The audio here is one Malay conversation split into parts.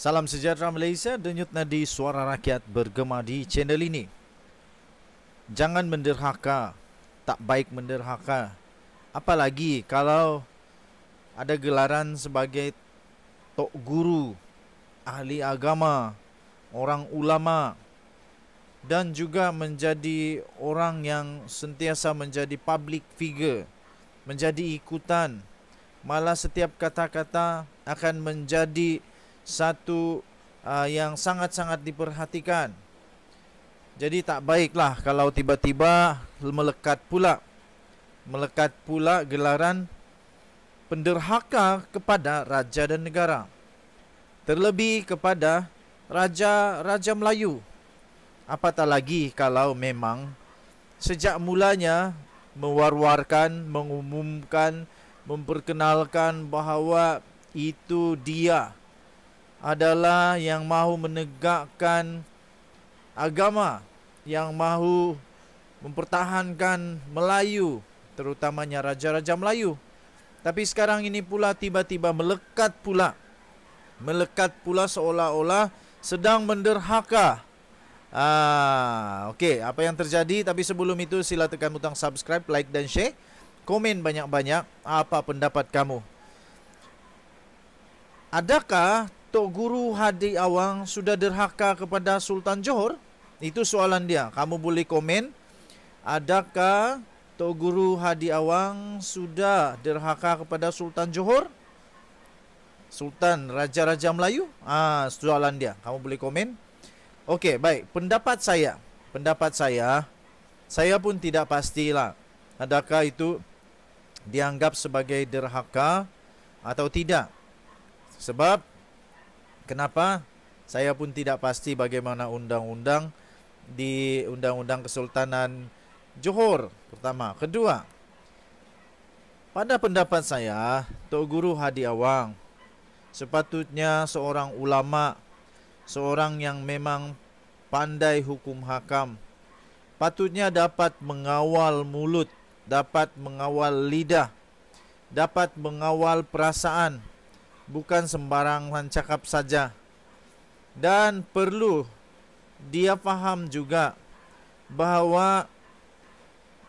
Salam sejahtera Malaysia, denyut nadi suara rakyat bergema di channel ini. Jangan menderhaka, tak baik menderhaka. Apalagi kalau ada gelaran sebagai tok guru, ahli agama, orang ulama dan juga menjadi orang yang sentiasa menjadi public figure, menjadi ikutan. Malah setiap kata-kata akan menjadi menjadi satu uh, yang sangat-sangat diperhatikan. Jadi tak baiklah kalau tiba-tiba melekat pula melekat pula gelaran penderhaka kepada raja dan negara. Terlebih kepada raja-raja Melayu. Apatah lagi kalau memang sejak mulanya mewar-warkan, mengumumkan, memperkenalkan bahawa itu dia adalah yang mahu menegakkan agama yang mahu mempertahankan Melayu terutamanya raja-raja Melayu tapi sekarang ini pula tiba-tiba melekat pula melekat pula seolah-olah sedang menderhaka ah okey apa yang terjadi tapi sebelum itu sila tekan butang subscribe like dan share komen banyak-banyak apa pendapat kamu Adakah Tok Guru Hadi Awang sudah derhaka kepada Sultan Johor? Itu soalan dia. Kamu boleh komen. Adakah Tok Guru Hadi Awang sudah derhaka kepada Sultan Johor? Sultan Raja-Raja Melayu? Ah, soalan dia. Kamu boleh komen. Okey, baik. Pendapat saya. Pendapat saya. Saya pun tidak pastilah. Adakah itu dianggap sebagai derhaka atau tidak? Sebab Kenapa? Saya pun tidak pasti bagaimana undang-undang di undang-undang Kesultanan Johor pertama. Kedua, pada pendapat saya, Tok Guru Hadi Awang sepatutnya seorang ulama, seorang yang memang pandai hukum hakam. Patutnya dapat mengawal mulut, dapat mengawal lidah, dapat mengawal perasaan, bukan sembarangan cakap saja dan perlu dia faham juga bahawa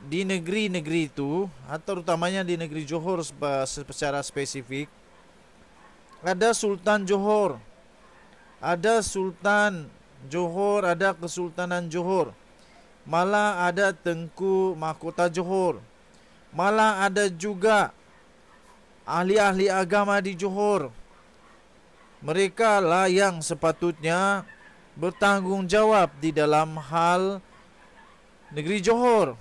di negeri-negeri itu atau utamanya di negeri Johor secara spesifik ada Sultan Johor ada Sultan Johor ada Kesultanan Johor malah ada Tengku Mahkota Johor malah ada juga ahli-ahli agama di Johor mereka lah yang sepatutnya bertanggungjawab di dalam hal negeri Johor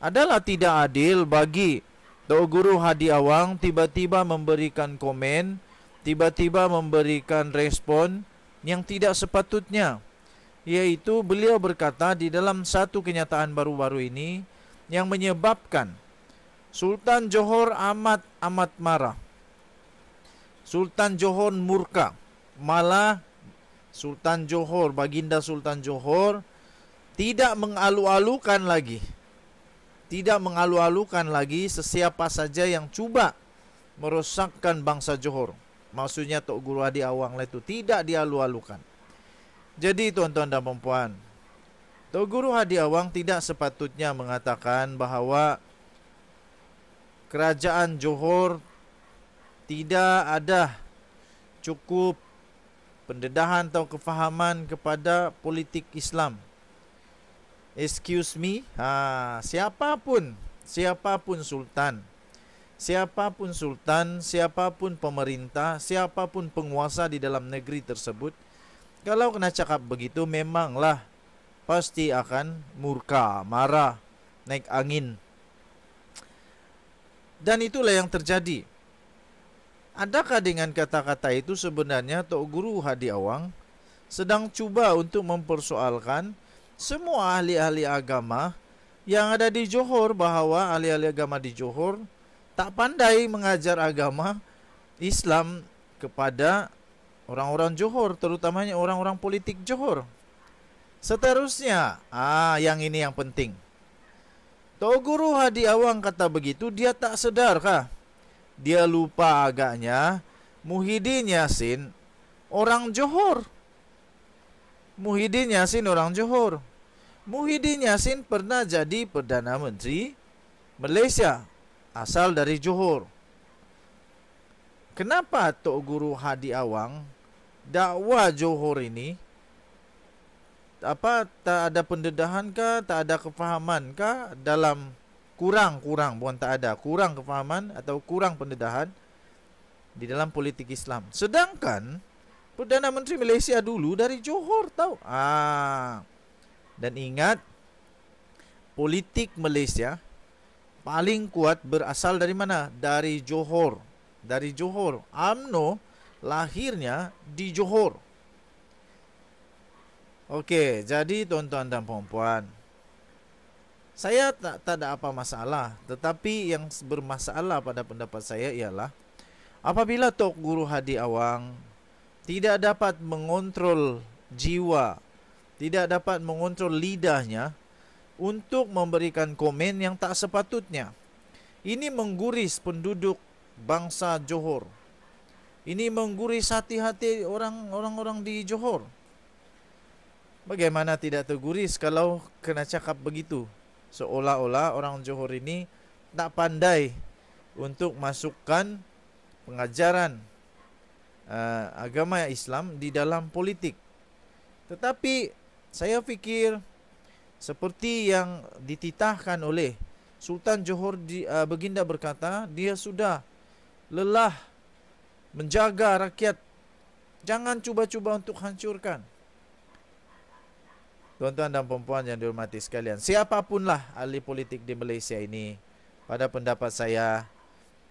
adalah tidak adil bagi Tok Guru Hadi Awang tiba-tiba memberikan komen tiba-tiba memberikan respon yang tidak sepatutnya iaitu beliau berkata di dalam satu kenyataan baru-baru ini yang menyebabkan Sultan Johor amat amat marah. Sultan Johor murka. Malah Sultan Johor, Baginda Sultan Johor tidak mengalu-alukan lagi. Tidak mengalu-alukan lagi sesiapa saja yang cuba merosakkan bangsa Johor. Maksudnya Tok Guru Adi Awang lah itu tidak dialu-alukan. Jadi tuan-tuan dan puan-puan, Tok Guru Hadi Awang tidak sepatutnya mengatakan bahawa kerajaan Johor tidak ada cukup pendedahan atau kefahaman kepada politik Islam. Excuse me, ha, siapapun, siapapun sultan, siapapun sultan, siapapun pemerintah, siapapun penguasa di dalam negeri tersebut, kalau kena cakap begitu memanglah pasti akan murka, marah, naik angin. Dan itulah yang terjadi. Adakah dengan kata-kata itu sebenarnya Tok Guru Hadi Awang sedang cuba untuk mempersoalkan semua ahli-ahli agama yang ada di Johor bahawa ahli-ahli agama di Johor tak pandai mengajar agama Islam kepada orang-orang Johor terutamanya orang-orang politik Johor. Seterusnya, ah yang ini yang penting. Tok Guru Hadi Awang kata begitu, dia tak sedar kah? Dia lupa agaknya, Muhyiddin Yassin orang Johor. Muhyiddin Yassin orang Johor. Muhyiddin Yassin pernah jadi Perdana Menteri Malaysia, asal dari Johor. Kenapa Tok Guru Hadi Awang dakwa Johor ini apa tak ada pendedahan ke tak ada kefahaman ke dalam kurang kurang bukan tak ada kurang kefahaman atau kurang pendedahan di dalam politik Islam. Sedangkan Perdana Menteri Malaysia dulu dari Johor tahu. Ah. Dan ingat politik Malaysia paling kuat berasal dari mana? Dari Johor. Dari Johor. AMNO lahirnya di Johor. Okey, jadi tuan-tuan dan puan-puan. Saya tak tak ada apa masalah, tetapi yang bermasalah pada pendapat saya ialah apabila Tok Guru Hadi Awang tidak dapat mengontrol jiwa, tidak dapat mengontrol lidahnya untuk memberikan komen yang tak sepatutnya. Ini mengguris penduduk bangsa Johor. Ini mengguris hati-hati orang-orang di Johor. Bagaimana tidak terguris kalau kena cakap begitu Seolah-olah orang Johor ini tak pandai untuk masukkan pengajaran uh, agama Islam di dalam politik Tetapi saya fikir seperti yang dititahkan oleh Sultan Johor di, uh, eh, Beginda berkata Dia sudah lelah menjaga rakyat Jangan cuba-cuba untuk hancurkan Tuan-tuan dan perempuan yang dihormati sekalian Siapapunlah ahli politik di Malaysia ini Pada pendapat saya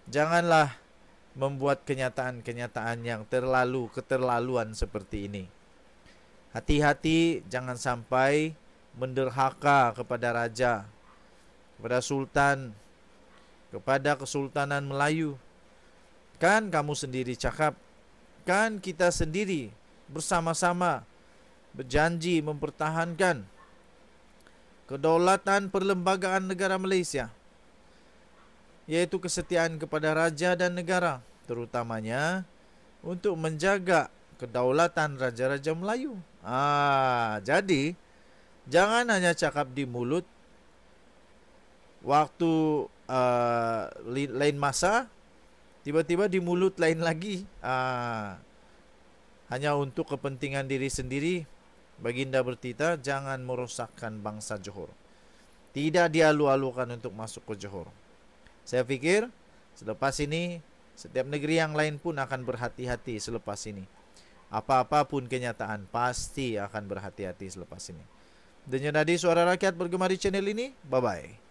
Janganlah membuat kenyataan-kenyataan yang terlalu keterlaluan seperti ini Hati-hati jangan sampai menderhaka kepada raja Kepada sultan Kepada kesultanan Melayu Kan kamu sendiri cakap Kan kita sendiri Bersama-sama berjanji mempertahankan kedaulatan perlembagaan negara Malaysia iaitu kesetiaan kepada raja dan negara terutamanya untuk menjaga kedaulatan raja-raja Melayu. Ah, jadi jangan hanya cakap di mulut waktu uh, lain masa tiba-tiba di mulut lain lagi. Ah, hanya untuk kepentingan diri sendiri Baginda bertita jangan merosakkan bangsa Johor. Tidak dialu-alukan untuk masuk ke Johor. Saya fikir selepas ini setiap negeri yang lain pun akan berhati-hati selepas ini. Apa-apapun kenyataan pasti akan berhati-hati selepas ini. tadi suara rakyat bergemar di channel ini. Bye-bye.